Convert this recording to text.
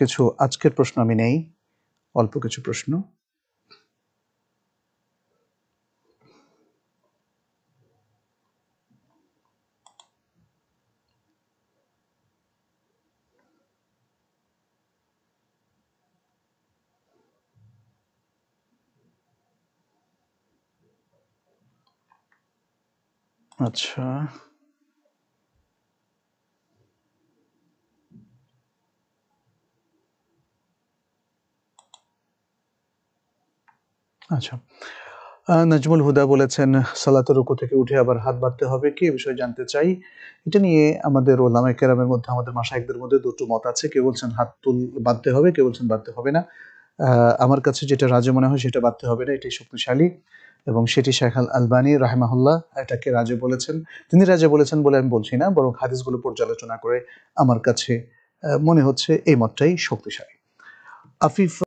কিছু আজকের প্রশ্ন আমি নেই অল্প কিছু প্রশ্ন আচ্ছা আচ্ছা নাজমুল হুদা বলেছেন সালাত রুকু থেকে উঠে আবার হাত বাড়তে হবে কি বিষয়ে জানতে চাই এটা নিয়ে আমাদের ওলামা কেরামের মধ্যে আমাদের মাসায়কদের মধ্যে দুটো মত আছে কেউ বলছেন হাত তুল বাঁধতে হবে কেউ বলছেন বাঁধতে হবে না আমার কাছে যেটা রাজে মনে হয় সেটা বাঁধতে হবে না এটাই শক্তিশালী এবং সেটি শেখ আল আলবানী রাহেমাহুল্লাহ এটাকে রাজে বলেছেন তিনি রাজে বলেছেন বলে আমি বলছি না বরং হাদিসগুলো পর্যালোচনা করে আমার কাছে মনে হচ্ছে এই মতটাই শক্তিশালী আফিফ